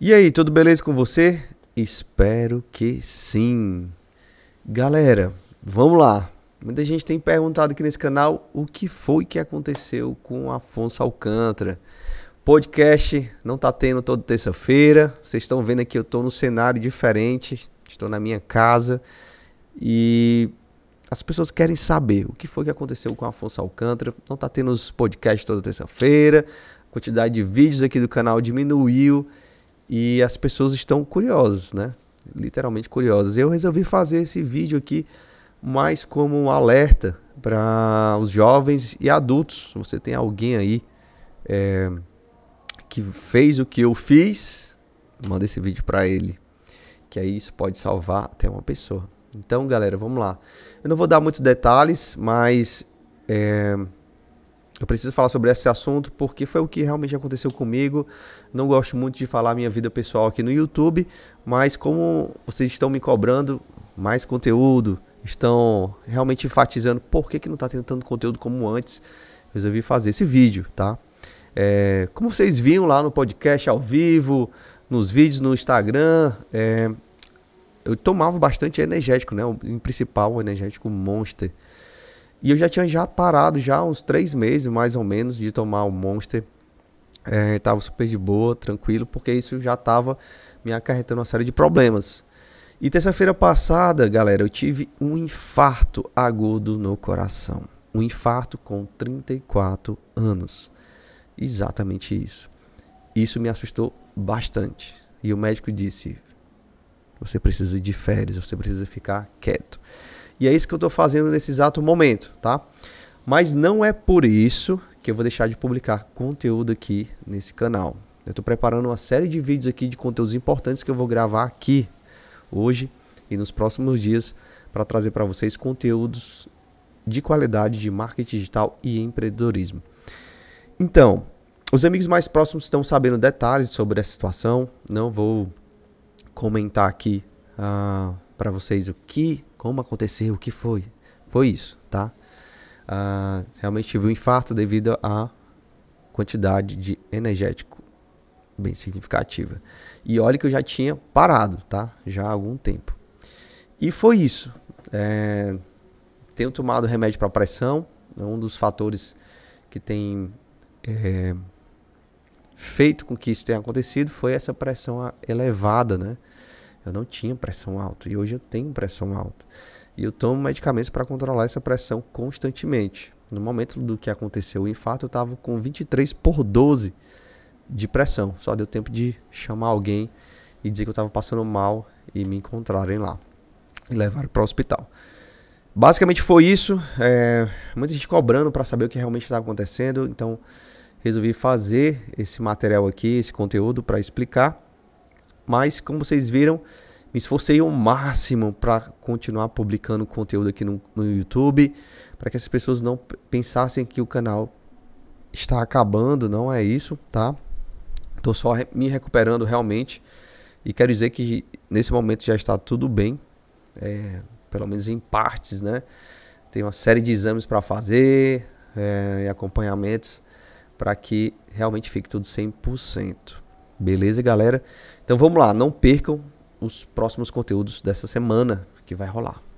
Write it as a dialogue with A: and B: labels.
A: E aí, tudo beleza com você? Espero que sim. Galera, vamos lá. Muita gente tem perguntado aqui nesse canal o que foi que aconteceu com Afonso Alcântara. Podcast não tá tendo toda terça-feira. Vocês estão vendo aqui eu tô num cenário diferente, estou na minha casa e as pessoas querem saber o que foi que aconteceu com Afonso Alcântara. Não tá tendo os podcasts toda terça-feira. A quantidade de vídeos aqui do canal diminuiu. E as pessoas estão curiosas, né? Literalmente curiosas. Eu resolvi fazer esse vídeo aqui mais como um alerta para os jovens e adultos. Você tem alguém aí é, que fez o que eu fiz, manda esse vídeo para ele, que aí isso pode salvar até uma pessoa. Então, galera, vamos lá. Eu não vou dar muitos detalhes, mas é, eu preciso falar sobre esse assunto porque foi o que realmente aconteceu comigo. Não gosto muito de falar minha vida pessoal aqui no YouTube, mas como vocês estão me cobrando mais conteúdo, estão realmente enfatizando por que, que não está tendo tanto conteúdo como antes, eu resolvi fazer esse vídeo, tá? É, como vocês viram lá no podcast ao vivo, nos vídeos no Instagram, é, eu tomava bastante energético, né? Em principal, o energético Monster. E eu já tinha já parado já uns três meses, mais ou menos, de tomar o Monster. É, tava super de boa, tranquilo, porque isso já tava me acarretando uma série de problemas. E terça-feira passada, galera, eu tive um infarto agudo no coração. Um infarto com 34 anos. Exatamente isso. Isso me assustou bastante. E o médico disse: você precisa de férias, você precisa ficar quieto. E é isso que eu estou fazendo nesse exato momento, tá? Mas não é por isso que eu vou deixar de publicar conteúdo aqui nesse canal. Eu estou preparando uma série de vídeos aqui de conteúdos importantes que eu vou gravar aqui hoje e nos próximos dias para trazer para vocês conteúdos de qualidade de marketing digital e empreendedorismo. Então, os amigos mais próximos estão sabendo detalhes sobre a situação. Não vou comentar aqui uh, para vocês o que, como aconteceu, o que foi. Foi isso, tá? Uh, realmente tive um infarto devido à quantidade de energético bem significativa. E olha que eu já tinha parado, tá? Já há algum tempo. E foi isso. É... Tenho tomado remédio para pressão, é um dos fatores que tem é... feito com que isso tenha acontecido foi essa pressão elevada, né? Eu não tinha pressão alta e hoje eu tenho pressão alta. E eu tomo medicamentos para controlar essa pressão constantemente. No momento do que aconteceu o infarto, eu estava com 23 por 12 de pressão. Só deu tempo de chamar alguém e dizer que eu estava passando mal e me encontrarem lá e levaram para o hospital. Basicamente foi isso. É, muita gente cobrando para saber o que realmente está acontecendo. Então resolvi fazer esse material aqui, esse conteúdo para explicar. Mas, como vocês viram, me esforcei o máximo para continuar publicando conteúdo aqui no, no YouTube, para que as pessoas não pensassem que o canal está acabando, não é isso, tá? Estou só me recuperando realmente e quero dizer que nesse momento já está tudo bem, é, pelo menos em partes, né? Tem uma série de exames para fazer é, e acompanhamentos para que realmente fique tudo 100%. Beleza, galera? Então vamos lá, não percam os próximos conteúdos dessa semana que vai rolar.